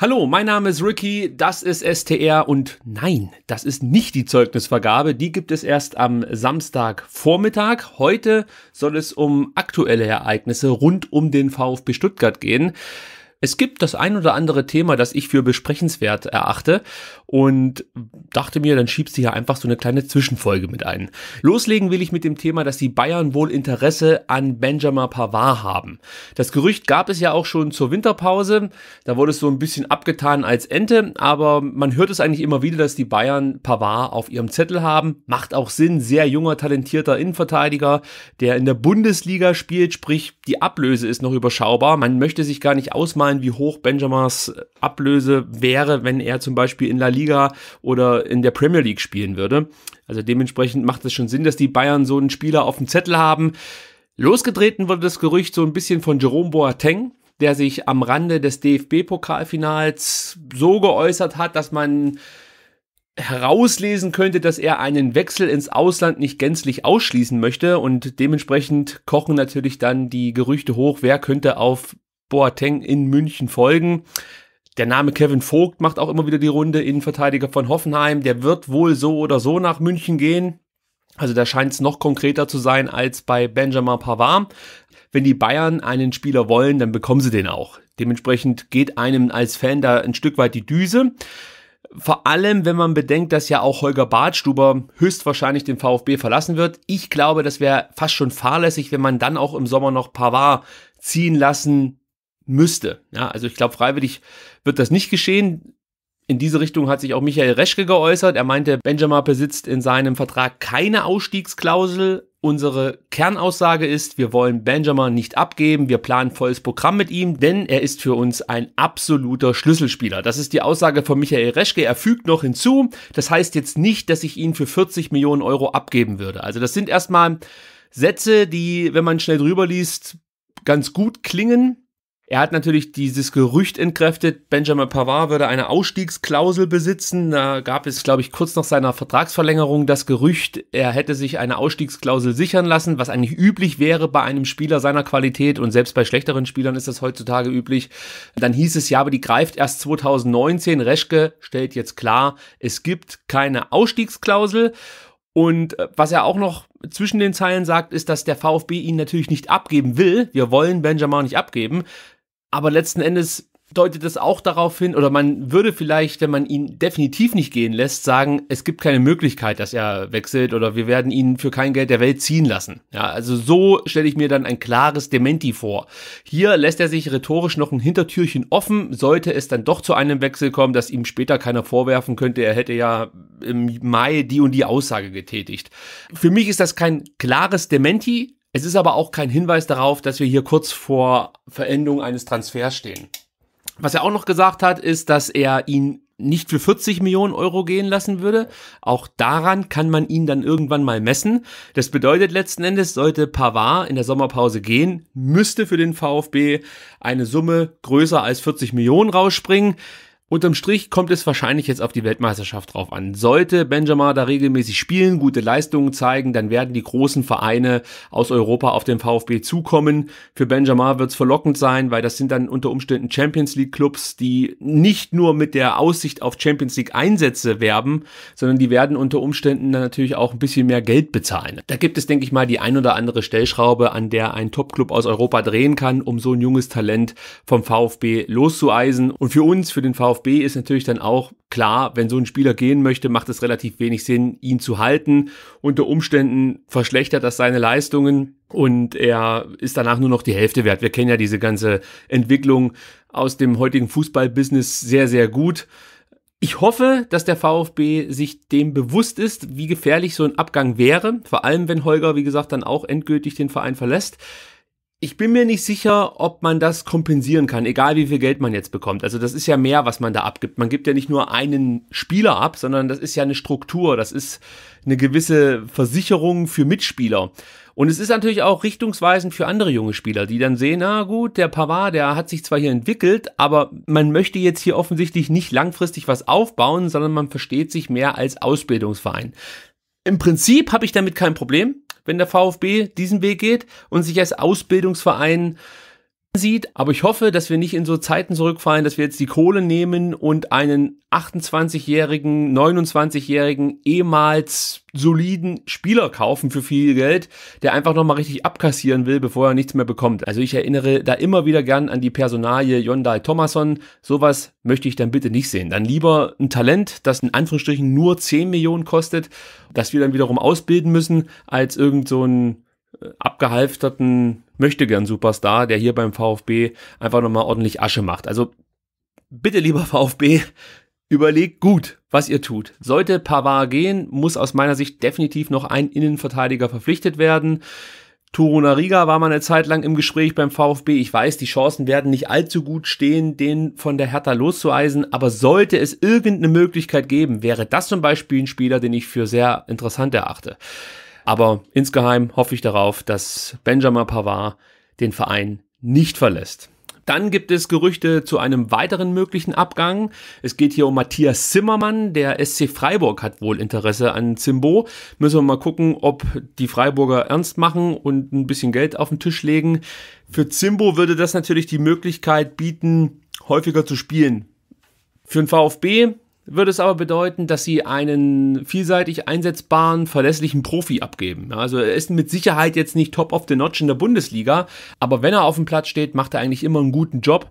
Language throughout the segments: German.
Hallo, mein Name ist Ricky, das ist STR und nein, das ist nicht die Zeugnisvergabe, die gibt es erst am Samstagvormittag. Heute soll es um aktuelle Ereignisse rund um den VfB Stuttgart gehen es gibt das ein oder andere Thema, das ich für besprechenswert erachte und dachte mir, dann schiebst du hier einfach so eine kleine Zwischenfolge mit ein. Loslegen will ich mit dem Thema, dass die Bayern wohl Interesse an Benjamin Pavard haben. Das Gerücht gab es ja auch schon zur Winterpause, da wurde es so ein bisschen abgetan als Ente, aber man hört es eigentlich immer wieder, dass die Bayern Pavard auf ihrem Zettel haben. Macht auch Sinn, sehr junger, talentierter Innenverteidiger, der in der Bundesliga spielt, sprich die Ablöse ist noch überschaubar. Man möchte sich gar nicht ausmalen, ausmalen, wie hoch Benjamas Ablöse wäre, wenn er zum Beispiel in La Liga oder in der Premier League spielen würde. Also dementsprechend macht es schon Sinn, dass die Bayern so einen Spieler auf dem Zettel haben. Losgetreten wurde das Gerücht so ein bisschen von Jerome Boateng, der sich am Rande des DFB-Pokalfinals so geäußert hat, dass man herauslesen könnte, dass er einen Wechsel ins Ausland nicht gänzlich ausschließen möchte und dementsprechend kochen natürlich dann die Gerüchte hoch, wer könnte auf Boateng in München folgen. Der Name Kevin Vogt macht auch immer wieder die Runde, Innenverteidiger von Hoffenheim. Der wird wohl so oder so nach München gehen. Also da scheint es noch konkreter zu sein als bei Benjamin Pavard. Wenn die Bayern einen Spieler wollen, dann bekommen sie den auch. Dementsprechend geht einem als Fan da ein Stück weit die Düse. Vor allem, wenn man bedenkt, dass ja auch Holger Badstuber höchstwahrscheinlich den VfB verlassen wird. Ich glaube, das wäre fast schon fahrlässig, wenn man dann auch im Sommer noch Pavard ziehen lassen müsste. Ja, also ich glaube, freiwillig wird das nicht geschehen. In diese Richtung hat sich auch Michael Reschke geäußert. Er meinte, Benjamin besitzt in seinem Vertrag keine Ausstiegsklausel. Unsere Kernaussage ist, wir wollen Benjamin nicht abgeben. Wir planen volles Programm mit ihm, denn er ist für uns ein absoluter Schlüsselspieler. Das ist die Aussage von Michael Reschke. Er fügt noch hinzu, das heißt jetzt nicht, dass ich ihn für 40 Millionen Euro abgeben würde. Also das sind erstmal Sätze, die, wenn man schnell drüber liest, ganz gut klingen. Er hat natürlich dieses Gerücht entkräftet, Benjamin Pavard würde eine Ausstiegsklausel besitzen. Da gab es, glaube ich, kurz nach seiner Vertragsverlängerung das Gerücht, er hätte sich eine Ausstiegsklausel sichern lassen, was eigentlich üblich wäre bei einem Spieler seiner Qualität und selbst bei schlechteren Spielern ist das heutzutage üblich. Dann hieß es ja, aber die greift erst 2019. Reschke stellt jetzt klar, es gibt keine Ausstiegsklausel. Und äh, was er auch noch zwischen den Zeilen sagt, ist, dass der VfB ihn natürlich nicht abgeben will. Wir wollen Benjamin nicht abgeben. Aber letzten Endes deutet es auch darauf hin, oder man würde vielleicht, wenn man ihn definitiv nicht gehen lässt, sagen, es gibt keine Möglichkeit, dass er wechselt oder wir werden ihn für kein Geld der Welt ziehen lassen. Ja, also so stelle ich mir dann ein klares Dementi vor. Hier lässt er sich rhetorisch noch ein Hintertürchen offen, sollte es dann doch zu einem Wechsel kommen, dass ihm später keiner vorwerfen könnte, er hätte ja im Mai die und die Aussage getätigt. Für mich ist das kein klares Dementi, es ist aber auch kein Hinweis darauf, dass wir hier kurz vor Verendung eines Transfers stehen. Was er auch noch gesagt hat, ist, dass er ihn nicht für 40 Millionen Euro gehen lassen würde. Auch daran kann man ihn dann irgendwann mal messen. Das bedeutet letzten Endes, sollte Pavard in der Sommerpause gehen, müsste für den VfB eine Summe größer als 40 Millionen rausspringen. Unterm Strich kommt es wahrscheinlich jetzt auf die Weltmeisterschaft drauf an. Sollte Benjamin da regelmäßig spielen, gute Leistungen zeigen, dann werden die großen Vereine aus Europa auf den VfB zukommen. Für Benjamin wird es verlockend sein, weil das sind dann unter Umständen Champions League Clubs, die nicht nur mit der Aussicht auf Champions League Einsätze werben, sondern die werden unter Umständen dann natürlich auch ein bisschen mehr Geld bezahlen. Da gibt es, denke ich mal, die ein oder andere Stellschraube, an der ein Top-Club aus Europa drehen kann, um so ein junges Talent vom VfB loszueisen. Und für uns, für den VfB, VfB ist natürlich dann auch klar, wenn so ein Spieler gehen möchte, macht es relativ wenig Sinn, ihn zu halten. Unter Umständen verschlechtert das seine Leistungen und er ist danach nur noch die Hälfte wert. Wir kennen ja diese ganze Entwicklung aus dem heutigen Fußballbusiness sehr, sehr gut. Ich hoffe, dass der VfB sich dem bewusst ist, wie gefährlich so ein Abgang wäre, vor allem wenn Holger, wie gesagt, dann auch endgültig den Verein verlässt. Ich bin mir nicht sicher, ob man das kompensieren kann, egal wie viel Geld man jetzt bekommt. Also das ist ja mehr, was man da abgibt. Man gibt ja nicht nur einen Spieler ab, sondern das ist ja eine Struktur, das ist eine gewisse Versicherung für Mitspieler. Und es ist natürlich auch richtungsweisend für andere junge Spieler, die dann sehen, na gut, der Pavard, der hat sich zwar hier entwickelt, aber man möchte jetzt hier offensichtlich nicht langfristig was aufbauen, sondern man versteht sich mehr als Ausbildungsverein. Im Prinzip habe ich damit kein Problem wenn der VfB diesen Weg geht und sich als Ausbildungsverein sieht. Aber ich hoffe, dass wir nicht in so Zeiten zurückfallen, dass wir jetzt die Kohle nehmen und einen 28-jährigen, 29-jährigen, ehemals soliden Spieler kaufen für viel Geld, der einfach nochmal richtig abkassieren will, bevor er nichts mehr bekommt. Also ich erinnere da immer wieder gern an die Personalie Yondai Thomasson. Sowas möchte ich dann bitte nicht sehen. Dann lieber ein Talent, das in Anführungsstrichen nur 10 Millionen kostet, das wir dann wiederum ausbilden müssen, als irgend so ein äh, abgehalfterten Möchtegern-Superstar, der hier beim VfB einfach nochmal ordentlich Asche macht. Also bitte, lieber VfB, überlegt gut, was ihr tut. Sollte Pavard gehen, muss aus meiner Sicht definitiv noch ein Innenverteidiger verpflichtet werden. Torunariga war mal eine Zeit lang im Gespräch beim VfB. Ich weiß, die Chancen werden nicht allzu gut stehen, den von der Hertha loszueisen, aber sollte es irgendeine Möglichkeit geben, wäre das zum Beispiel ein Spieler, den ich für sehr interessant erachte. Aber insgeheim hoffe ich darauf, dass Benjamin Pavard den Verein nicht verlässt. Dann gibt es Gerüchte zu einem weiteren möglichen Abgang. Es geht hier um Matthias Zimmermann. Der SC Freiburg hat wohl Interesse an Zimbo. Müssen wir mal gucken, ob die Freiburger ernst machen und ein bisschen Geld auf den Tisch legen. Für Zimbo würde das natürlich die Möglichkeit bieten, häufiger zu spielen. Für den VfB würde es aber bedeuten, dass sie einen vielseitig einsetzbaren, verlässlichen Profi abgeben. Also er ist mit Sicherheit jetzt nicht top of the notch in der Bundesliga, aber wenn er auf dem Platz steht, macht er eigentlich immer einen guten Job.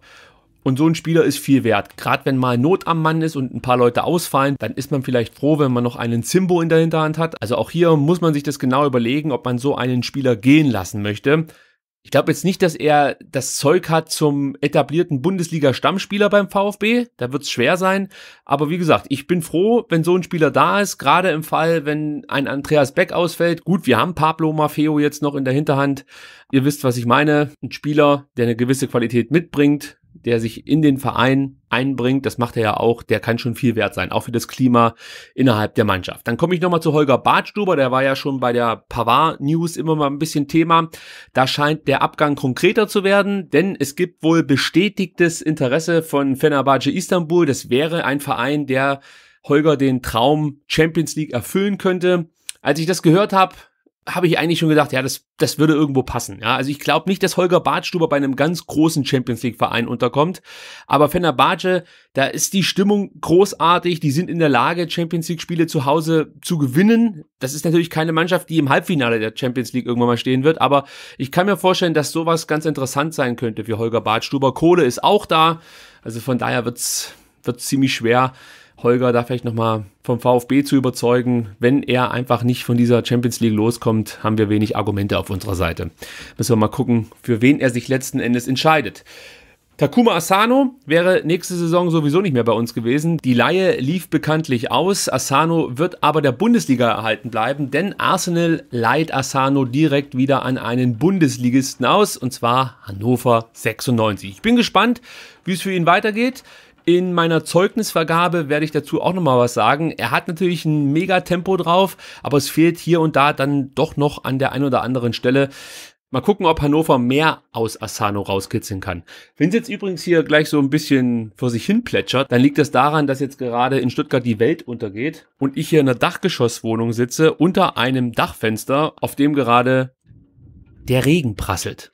Und so ein Spieler ist viel wert. Gerade wenn mal Not am Mann ist und ein paar Leute ausfallen, dann ist man vielleicht froh, wenn man noch einen Zimbo in der Hinterhand hat. Also auch hier muss man sich das genau überlegen, ob man so einen Spieler gehen lassen möchte ich glaube jetzt nicht, dass er das Zeug hat zum etablierten Bundesliga-Stammspieler beim VfB. Da wird es schwer sein. Aber wie gesagt, ich bin froh, wenn so ein Spieler da ist. Gerade im Fall, wenn ein Andreas Beck ausfällt. Gut, wir haben Pablo Maffeo jetzt noch in der Hinterhand. Ihr wisst, was ich meine. Ein Spieler, der eine gewisse Qualität mitbringt, der sich in den Verein einbringt, das macht er ja auch, der kann schon viel wert sein, auch für das Klima innerhalb der Mannschaft. Dann komme ich nochmal zu Holger Bartstuber, der war ja schon bei der Pavard-News immer mal ein bisschen Thema. Da scheint der Abgang konkreter zu werden, denn es gibt wohl bestätigtes Interesse von Fenerbahce Istanbul. Das wäre ein Verein, der Holger den Traum Champions League erfüllen könnte. Als ich das gehört habe, habe ich eigentlich schon gedacht, ja, das, das würde irgendwo passen. Ja, also ich glaube nicht, dass Holger Badstuber bei einem ganz großen Champions League Verein unterkommt. Aber Fenerbahce, da ist die Stimmung großartig. Die sind in der Lage, Champions League Spiele zu Hause zu gewinnen. Das ist natürlich keine Mannschaft, die im Halbfinale der Champions League irgendwann mal stehen wird. Aber ich kann mir vorstellen, dass sowas ganz interessant sein könnte für Holger Badstuber. Kohle ist auch da. Also von daher wird's, wird's ziemlich schwer Holger da vielleicht nochmal vom VfB zu überzeugen. Wenn er einfach nicht von dieser Champions League loskommt, haben wir wenig Argumente auf unserer Seite. Müssen wir mal gucken, für wen er sich letzten Endes entscheidet. Takuma Asano wäre nächste Saison sowieso nicht mehr bei uns gewesen. Die Laie lief bekanntlich aus. Asano wird aber der Bundesliga erhalten bleiben, denn Arsenal leiht Asano direkt wieder an einen Bundesligisten aus, und zwar Hannover 96. Ich bin gespannt, wie es für ihn weitergeht. In meiner Zeugnisvergabe werde ich dazu auch nochmal was sagen. Er hat natürlich ein Megatempo drauf, aber es fehlt hier und da dann doch noch an der einen oder anderen Stelle. Mal gucken, ob Hannover mehr aus Asano rauskitzeln kann. Wenn es jetzt übrigens hier gleich so ein bisschen vor sich hin plätschert, dann liegt das daran, dass jetzt gerade in Stuttgart die Welt untergeht und ich hier in einer Dachgeschosswohnung sitze, unter einem Dachfenster, auf dem gerade der Regen prasselt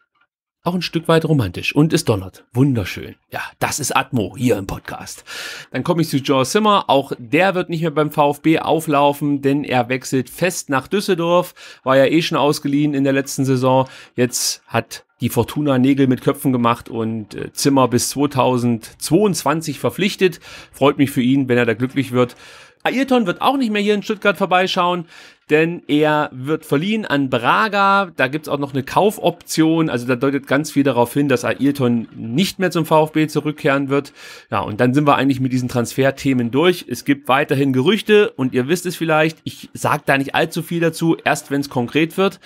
auch ein Stück weit romantisch. Und es donnert. Wunderschön. Ja, das ist Atmo hier im Podcast. Dann komme ich zu Joe Zimmer. Auch der wird nicht mehr beim VfB auflaufen, denn er wechselt fest nach Düsseldorf. War ja eh schon ausgeliehen in der letzten Saison. Jetzt hat die Fortuna Nägel mit Köpfen gemacht und äh, Zimmer bis 2022 verpflichtet. Freut mich für ihn, wenn er da glücklich wird. Ayrton wird auch nicht mehr hier in Stuttgart vorbeischauen, denn er wird verliehen an Braga. Da gibt's auch noch eine Kaufoption. Also da deutet ganz viel darauf hin, dass Ayrton nicht mehr zum VfB zurückkehren wird. Ja, und dann sind wir eigentlich mit diesen Transferthemen durch. Es gibt weiterhin Gerüchte und ihr wisst es vielleicht, ich sage da nicht allzu viel dazu, erst wenn es konkret wird.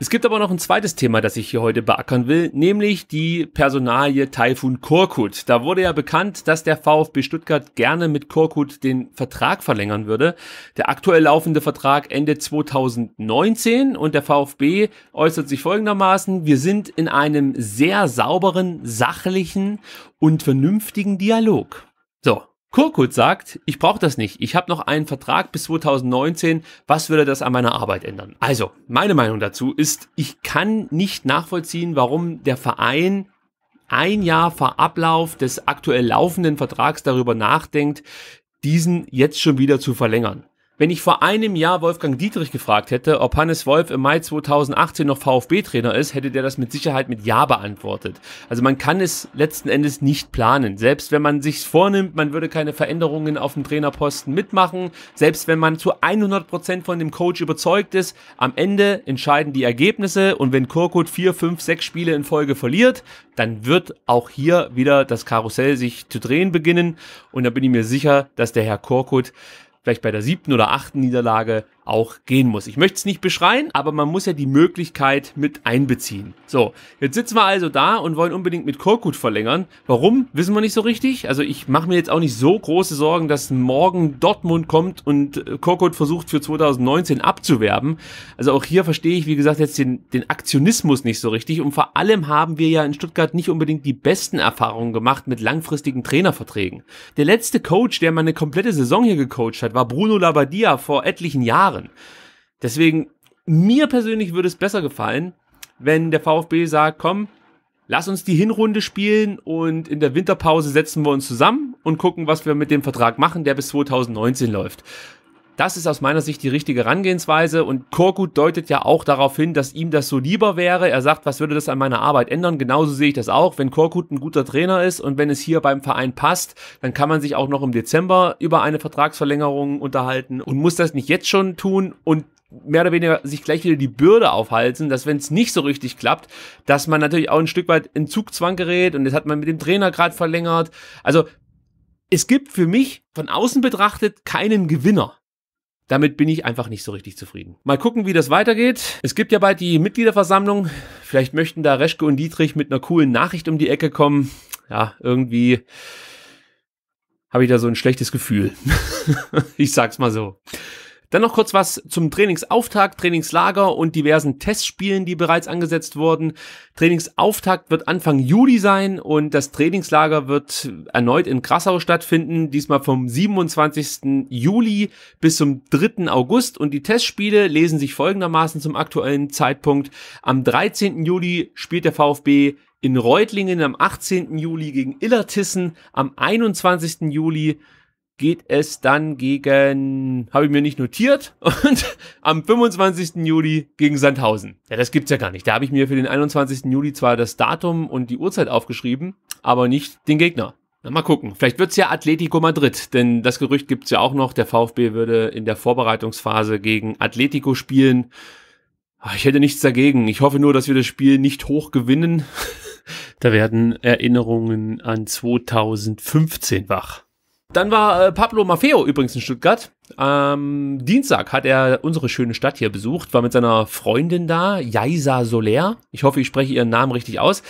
Es gibt aber noch ein zweites Thema, das ich hier heute beackern will, nämlich die Personalie Taifun Korkut. Da wurde ja bekannt, dass der VfB Stuttgart gerne mit Korkut den Vertrag verlängern würde. Der aktuell laufende Vertrag endet 2019 und der VfB äußert sich folgendermaßen, wir sind in einem sehr sauberen, sachlichen und vernünftigen Dialog. So, Kurkut sagt, ich brauche das nicht. Ich habe noch einen Vertrag bis 2019. Was würde das an meiner Arbeit ändern? Also, meine Meinung dazu ist, ich kann nicht nachvollziehen, warum der Verein ein Jahr vor Ablauf des aktuell laufenden Vertrags darüber nachdenkt, diesen jetzt schon wieder zu verlängern. Wenn ich vor einem Jahr Wolfgang Dietrich gefragt hätte, ob Hannes Wolf im Mai 2018 noch VfB-Trainer ist, hätte der das mit Sicherheit mit Ja beantwortet. Also man kann es letzten Endes nicht planen. Selbst wenn man sich vornimmt, man würde keine Veränderungen auf dem Trainerposten mitmachen. Selbst wenn man zu 100% Prozent von dem Coach überzeugt ist, am Ende entscheiden die Ergebnisse und wenn Korkut vier, fünf, sechs Spiele in Folge verliert, dann wird auch hier wieder das Karussell sich zu drehen beginnen und da bin ich mir sicher, dass der Herr Korkut vielleicht bei der siebten oder achten Niederlage auch gehen muss. Ich möchte es nicht beschreien, aber man muss ja die Möglichkeit mit einbeziehen. So, jetzt sitzen wir also da und wollen unbedingt mit Korkut verlängern. Warum, wissen wir nicht so richtig. Also ich mache mir jetzt auch nicht so große Sorgen, dass morgen Dortmund kommt und äh, Korkut versucht für 2019 abzuwerben. Also auch hier verstehe ich, wie gesagt, jetzt den, den Aktionismus nicht so richtig. Und vor allem haben wir ja in Stuttgart nicht unbedingt die besten Erfahrungen gemacht mit langfristigen Trainerverträgen. Der letzte Coach, der mal komplette Saison hier gecoacht hat, war Bruno Labbadia vor etlichen Jahren anderen. Deswegen, mir persönlich würde es besser gefallen, wenn der VfB sagt, komm, lass uns die Hinrunde spielen und in der Winterpause setzen wir uns zusammen und gucken, was wir mit dem Vertrag machen, der bis 2019 läuft. Das ist aus meiner Sicht die richtige Herangehensweise und Korkut deutet ja auch darauf hin, dass ihm das so lieber wäre. Er sagt, was würde das an meiner Arbeit ändern? Genauso sehe ich das auch. Wenn Korkut ein guter Trainer ist und wenn es hier beim Verein passt, dann kann man sich auch noch im Dezember über eine Vertragsverlängerung unterhalten und muss das nicht jetzt schon tun und mehr oder weniger sich gleich wieder die Bürde aufhalten, dass wenn es nicht so richtig klappt, dass man natürlich auch ein Stück weit in Zugzwang gerät und jetzt hat man mit dem Trainer gerade verlängert. Also es gibt für mich von außen betrachtet keinen Gewinner damit bin ich einfach nicht so richtig zufrieden. Mal gucken, wie das weitergeht. Es gibt ja bald die Mitgliederversammlung. Vielleicht möchten da Reschke und Dietrich mit einer coolen Nachricht um die Ecke kommen. Ja, irgendwie habe ich da so ein schlechtes Gefühl. ich sag's mal so. Dann noch kurz was zum Trainingsauftakt, Trainingslager und diversen Testspielen, die bereits angesetzt wurden. Trainingsauftakt wird Anfang Juli sein und das Trainingslager wird erneut in Krassau stattfinden, diesmal vom 27. Juli bis zum 3. August und die Testspiele lesen sich folgendermaßen zum aktuellen Zeitpunkt. Am 13. Juli spielt der VfB in Reutlingen am 18. Juli gegen Illertissen, am 21. Juli geht es dann gegen, habe ich mir nicht notiert, und am 25. Juli gegen Sandhausen. Ja, das gibt's ja gar nicht. Da habe ich mir für den 21. Juli zwar das Datum und die Uhrzeit aufgeschrieben, aber nicht den Gegner. Na, mal gucken. Vielleicht wird's ja Atletico Madrid, denn das Gerücht gibt's ja auch noch, der VfB würde in der Vorbereitungsphase gegen Atletico spielen. Ah, ich hätte nichts dagegen. Ich hoffe nur, dass wir das Spiel nicht hoch gewinnen. da werden Erinnerungen an 2015 wach. Dann war äh, Pablo Maffeo übrigens in Stuttgart. Am Dienstag hat er unsere schöne Stadt hier besucht, war mit seiner Freundin da, Jaisa Soler. Ich hoffe, ich spreche ihren Namen richtig aus.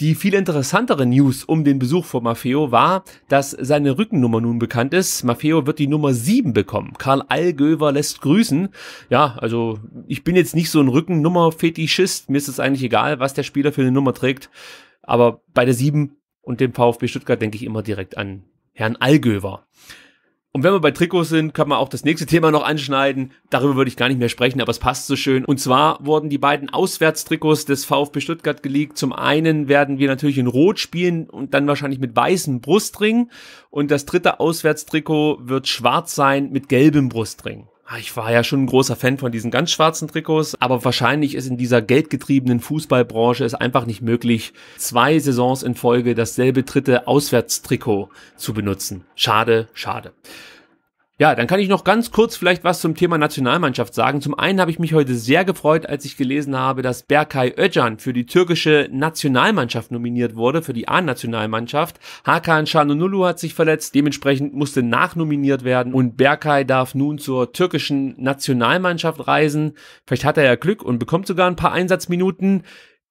Die viel interessantere News um den Besuch von Maffeo war, dass seine Rückennummer nun bekannt ist. Maffeo wird die Nummer 7 bekommen. Karl Allgöver lässt grüßen. Ja, also ich bin jetzt nicht so ein Rückennummer-Fetischist. Mir ist es eigentlich egal, was der Spieler für eine Nummer trägt. Aber bei der 7 und dem VfB Stuttgart denke ich immer direkt an Herrn Allgöver. Und wenn wir bei Trikots sind, kann man auch das nächste Thema noch anschneiden. Darüber würde ich gar nicht mehr sprechen, aber es passt so schön. Und zwar wurden die beiden Auswärtstrikots des VfB Stuttgart gelegt. Zum einen werden wir natürlich in Rot spielen und dann wahrscheinlich mit weißem Brustring. Und das dritte Auswärtstrikot wird schwarz sein mit gelbem Brustring. Ah, ich war ja schon ein großer Fan von diesen ganz schwarzen Trikots, aber wahrscheinlich ist in dieser geldgetriebenen Fußballbranche es einfach nicht möglich, zwei Saisons in Folge dasselbe dritte Auswärtstrikot zu benutzen. Schade, schade. Ja, dann kann ich noch ganz kurz vielleicht was zum Thema Nationalmannschaft sagen. Zum einen habe ich mich heute sehr gefreut, als ich gelesen habe, dass Berkay Öcalan für die türkische Nationalmannschaft nominiert wurde, für die A-Nationalmannschaft. Hakan Şanlıurlu hat sich verletzt, dementsprechend musste nachnominiert werden und Berkay darf nun zur türkischen Nationalmannschaft reisen. Vielleicht hat er ja Glück und bekommt sogar ein paar Einsatzminuten.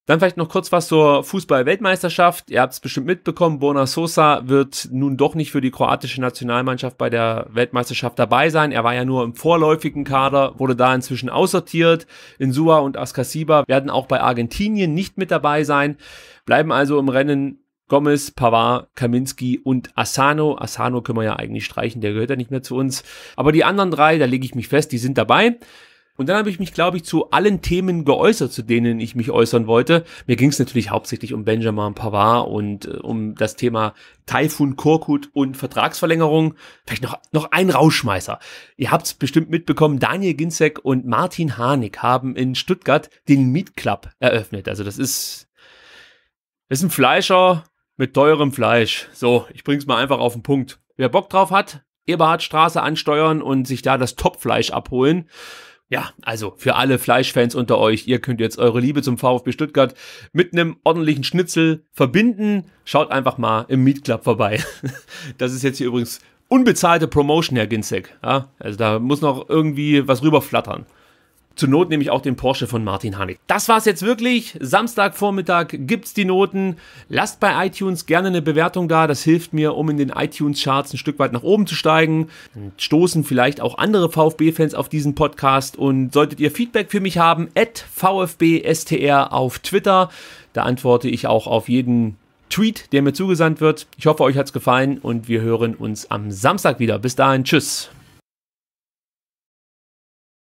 Dann vielleicht noch kurz was zur Fußball-Weltmeisterschaft. Ihr habt es bestimmt mitbekommen, Borna Sosa wird nun doch nicht für die kroatische Nationalmannschaft bei der Weltmeisterschaft dabei sein. Er war ja nur im vorläufigen Kader, wurde da inzwischen aussortiert. Insua und Askasiba werden auch bei Argentinien nicht mit dabei sein, bleiben also im Rennen Gomez, Pavard, Kaminski und Asano. Asano können wir ja eigentlich streichen, der gehört ja nicht mehr zu uns. Aber die anderen drei, da lege ich mich fest, die sind dabei. Und dann habe ich mich, glaube ich, zu allen Themen geäußert, zu denen ich mich äußern wollte. Mir ging es natürlich hauptsächlich um Benjamin Pavard und äh, um das Thema Taifun Korkut und Vertragsverlängerung. Vielleicht noch, noch ein Rauschmeißer. Ihr habt es bestimmt mitbekommen, Daniel Ginzek und Martin Harnik haben in Stuttgart den Meat Club eröffnet. Also das ist, das ist ein Fleischer mit teurem Fleisch. So, ich bring's mal einfach auf den Punkt. Wer Bock drauf hat, Eberhardstraße ansteuern und sich da das Topfleisch abholen. Ja, also für alle Fleischfans unter euch, ihr könnt jetzt eure Liebe zum VfB Stuttgart mit einem ordentlichen Schnitzel verbinden. Schaut einfach mal im Meat Club vorbei. Das ist jetzt hier übrigens unbezahlte Promotion, Herr Ginzek. Ja, also da muss noch irgendwie was rüberflattern. Zur Not nehme ich auch den Porsche von Martin Hanig. Das war's jetzt wirklich. Samstagvormittag gibt's die Noten. Lasst bei iTunes gerne eine Bewertung da. Das hilft mir, um in den iTunes-Charts ein Stück weit nach oben zu steigen. Dann stoßen vielleicht auch andere VfB-Fans auf diesen Podcast. Und solltet ihr Feedback für mich haben, at VfBSTR auf Twitter. Da antworte ich auch auf jeden Tweet, der mir zugesandt wird. Ich hoffe, euch hat's gefallen und wir hören uns am Samstag wieder. Bis dahin, tschüss.